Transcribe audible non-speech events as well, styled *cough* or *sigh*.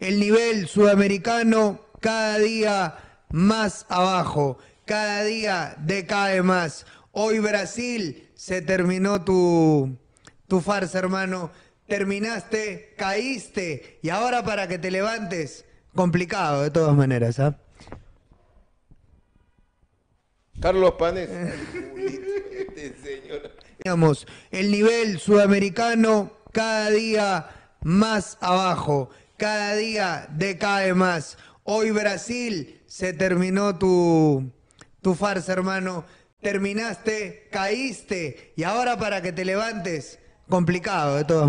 el nivel sudamericano cada día más abajo, cada día decae más. Hoy Brasil se terminó tu, tu farsa, hermano. Terminaste, caíste y ahora para que te levantes, complicado de todas maneras. ¿ah? Carlos Panes. *laughs* Este digamos, el nivel sudamericano cada día más abajo, cada día decae más. Hoy Brasil, se terminó tu, tu farsa, hermano. Terminaste, caíste y ahora para que te levantes, complicado de todo.